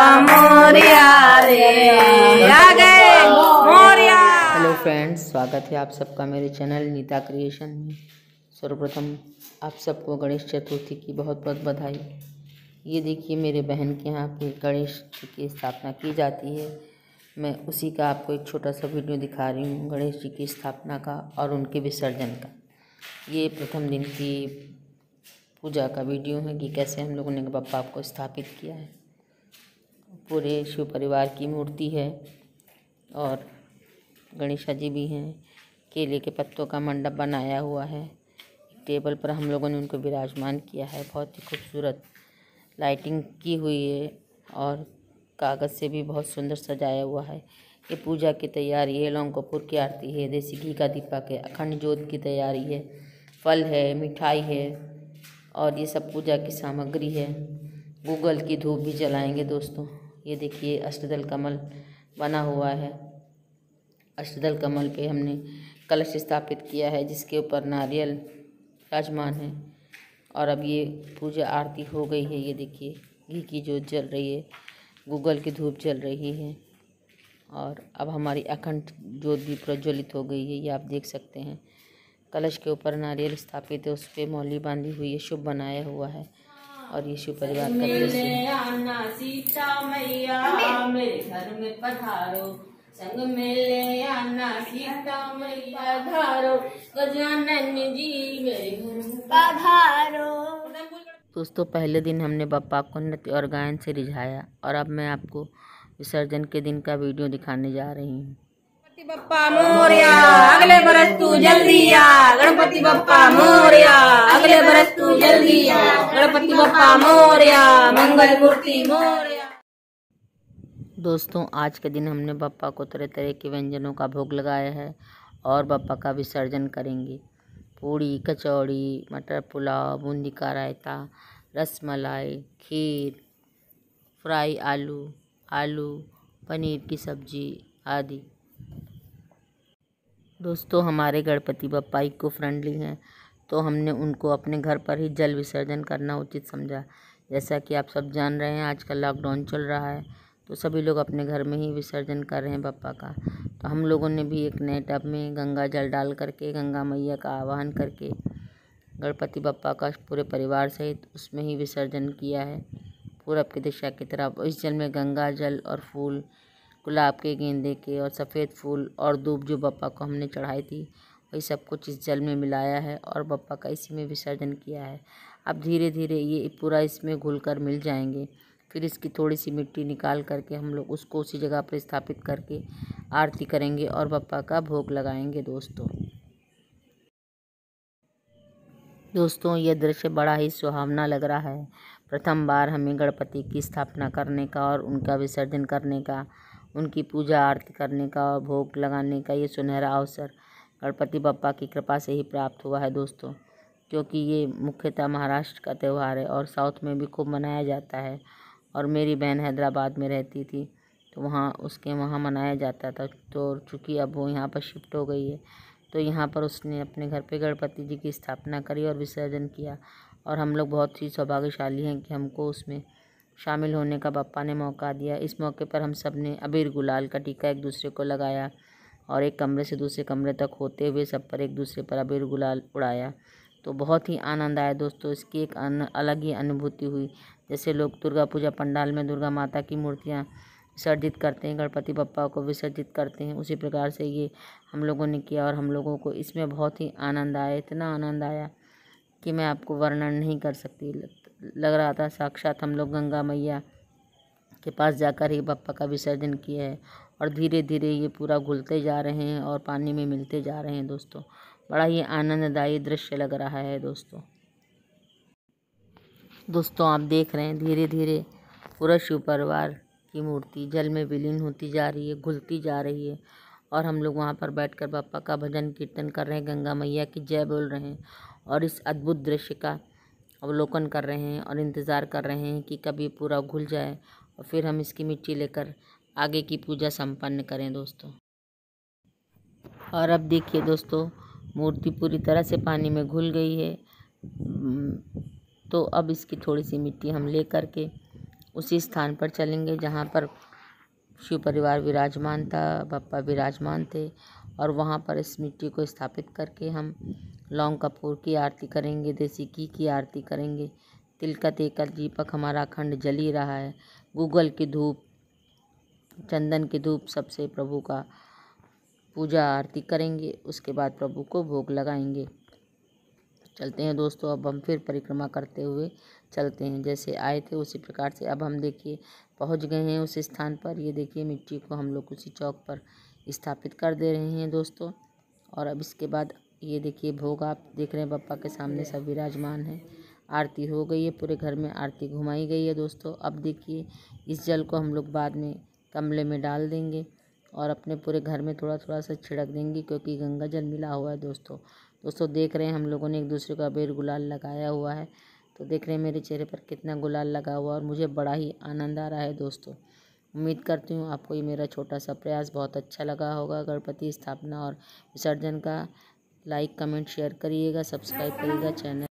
hello friends स्वागत है आप सबका मेरे चैनल नीता क्रिएशन में सर्वप्रथम आप सबको गणेश चतुर्थी की बहुत बहुत बधाई ये देखिए मेरे बहन के यहाँ पे गणेश जी की स्थापना की जाती है मैं उसी का आपको एक छोटा सा वीडियो दिखा रही हूँ गणेश जी की स्थापना का और उनके विसर्जन का ये प्रथम दिन की पूजा का वीडियो है कि कैसे हम लोगों ने बप्पा को स्थापित किया है पूरे शिव परिवार की मूर्ति है और गणेशा जी भी हैं केले के पत्तों का मंडप बनाया हुआ है टेबल पर हम लोगों ने उनको विराजमान किया है बहुत ही खूबसूरत लाइटिंग की हुई है और कागज़ से भी बहुत सुंदर सजाया हुआ है ये पूजा की तैयारी है लौंग कपूर की आरती है देसी घी का दीपक है अखंड जोत की तैयारी है फल है मिठाई है और ये सब पूजा की सामग्री है गूगल की धूप भी जलाएंगे दोस्तों ये देखिए अष्टदल कमल बना हुआ है अष्टदल कमल पे हमने कलश स्थापित किया है जिसके ऊपर नारियल राजमान है और अब ये पूजा आरती हो गई है ये देखिए घी की जोत जल रही है गूगल की धूप जल रही है और अब हमारी अखंड जोत भी प्रज्वलित हो गई है ये आप देख सकते हैं कलश के ऊपर नारियल स्थापित है उस पर मौली बांधी हुई है शुभ बनाया हुआ है और यीशु परिवार का मिलने आना सीता मैया मेरे घर में पधारो संग मिले आना सीता मैया पधारो गजानन जी मेरे घर में पधारो दोस्तों पहले दिन हमने बप्पा को नृत्य और गायन से रिझाया और अब मैं आपको विसर्जन के दिन का वीडियो दिखाने जा रही हूँ गणपति बप्पा मोरिया अगले बरस तू जल्दी आ गणपति बप्पा मोरिया अगले बरस तू जल्दी आ गणपति बप्पा मोरिया मंगल मूर्ति मोरिया दोस्तों आज के दिन हमने बप्पा को तरह तरह के व्यंजनों का भोग लगाया है और बप्पा का विसर्जन करेंगे पूड़ी कचौड़ी मटर पुलाव बूंदी का रायता रस मलाई खीर फ्राई आलू आलू पनीर की सब्जी आदि दोस्तों हमारे गणपति बप्पा इको फ्रेंडली हैं तो हमने उनको अपने घर पर ही जल विसर्जन करना उचित समझा जैसा कि आप सब जान रहे हैं आजकल लॉकडाउन चल रहा है तो सभी लोग अपने घर में ही विसर्जन कर रहे हैं बप्पा का तो हम लोगों ने भी एक नए टब में गंगा जल डाल करके गंगा मैया का आह्वान करके गणपति बप्पा का पूरे परिवार सहित उसमें ही विसर्जन किया है पूरब की दिशा की तरफ इस जल में गंगा जल और फूल गुलाब के गेंदे के और सफ़ेद फूल और धूप जो बप्पा को हमने चढ़ाई थी वही सब कुछ इस जल में मिलाया है और बप्पा का इसी में विसर्जन किया है अब धीरे धीरे ये पूरा इसमें घुल कर मिल जाएंगे फिर इसकी थोड़ी सी मिट्टी निकाल करके हम लोग उसको उसी जगह पर स्थापित करके आरती करेंगे और बप्पा का भोग लगाएंगे दोस्तों दोस्तों यह दृश्य बड़ा ही सुहावना लग रहा है प्रथम बार हमें गणपति की स्थापना करने का और उनका विसर्जन करने का उनकी पूजा आरती करने का और भोग लगाने का ये सुनहरा अवसर गणपति बप्पा की कृपा से ही प्राप्त हुआ है दोस्तों क्योंकि ये मुख्यतः महाराष्ट्र का त्यौहार है और साउथ में भी खूब मनाया जाता है और मेरी बहन हैदराबाद में रहती थी तो वहाँ उसके वहाँ मनाया जाता था तो चूँकि अब वो यहाँ पर शिफ्ट हो गई है तो यहाँ पर उसने अपने घर पे गणपति जी की स्थापना करी और विसर्जन किया और हम लोग बहुत ही सौभाग्यशाली हैं कि हमको उसमें शामिल होने का पप्पा ने मौका दिया इस मौके पर हम सब ने अबीर गुलाल का टीका एक दूसरे को लगाया और एक कमरे से दूसरे कमरे तक होते हुए सब पर एक दूसरे पर अबीर गुलाल उड़ाया तो बहुत ही आनंद आया दोस्तों इसकी एक अलग ही अनुभूति हुई जैसे लोग दुर्गा पूजा पंडाल में दुर्गा माता की मूर्तियाँ विसर्जित करते हैं गणपति बप्पा को विसर्जित करते हैं उसी प्रकार से ये हम लोगों ने किया और हम लोगों को इसमें बहुत ही आनंद आया इतना आनंद आया कि मैं आपको वर्णन नहीं कर सकती लग रहा था साक्षात हम लोग गंगा मैया के पास जाकर ही बप्पा का विसर्जन किया है और धीरे धीरे ये पूरा घुलते जा रहे हैं और पानी में मिलते जा रहे हैं दोस्तों बड़ा ही आनंददायी दृश्य लग रहा है दोस्तों दोस्तों आप देख रहे हैं धीरे धीरे पूरा शिव परिवार की मूर्ति जल में विलीन होती जा रही है घुलती जा रही है और हम लोग वहाँ पर बैठकर कर का भजन कीर्तन कर रहे हैं गंगा मैया की जय बोल रहे हैं और इस अद्भुत दृश्य का अवलोकन कर रहे हैं और इंतज़ार कर रहे हैं कि कभी पूरा घुल जाए और फिर हम इसकी मिट्टी लेकर आगे की पूजा संपन्न करें दोस्तों और अब देखिए दोस्तों मूर्ति पूरी तरह से पानी में घुल गई है तो अब इसकी थोड़ी सी मिट्टी हम ले करके उसी स्थान पर चलेंगे जहाँ पर शिव परिवार विराजमान था बप्पा विराजमान थे और वहाँ पर इस मिट्टी को स्थापित करके हम लौंग कपूर की आरती करेंगे देसी घी की आरती करेंगे तिलकत तेकल दीपक हमारा अखंड जल ही रहा है गूगल की धूप चंदन की धूप सबसे प्रभु का पूजा आरती करेंगे उसके बाद प्रभु को भोग लगाएंगे चलते हैं दोस्तों अब हम फिर परिक्रमा करते हुए चलते हैं जैसे आए थे उसी प्रकार से अब हम देखिए पहुंच गए हैं उस स्थान पर ये देखिए मिट्टी को हम लोग उसी चौक पर स्थापित कर दे रहे हैं दोस्तों और अब इसके बाद ये देखिए भोग आप देख रहे हैं पप्पा के सामने सब विराजमान है आरती हो गई है पूरे घर में आरती घुमाई गई है दोस्तों अब देखिए इस जल को हम लोग बाद में कमले में डाल देंगे और अपने पूरे घर में थोड़ा थोड़ा सा छिड़क देंगे क्योंकि गंगा जल मिला हुआ है दोस्तों दोस्तों देख रहे हैं हम लोगों ने एक दूसरे का अबेर गुलाल लगाया हुआ है तो देख रहे हैं मेरे चेहरे पर कितना गुलाल लगा हुआ और मुझे बड़ा ही आनंद आ रहा है दोस्तों उम्मीद करती हूँ आपको ये मेरा छोटा सा प्रयास बहुत अच्छा लगा होगा गणपति स्थापना और विसर्जन का लाइक कमेंट शेयर करिएगा सब्सक्राइब करिएगा चैनल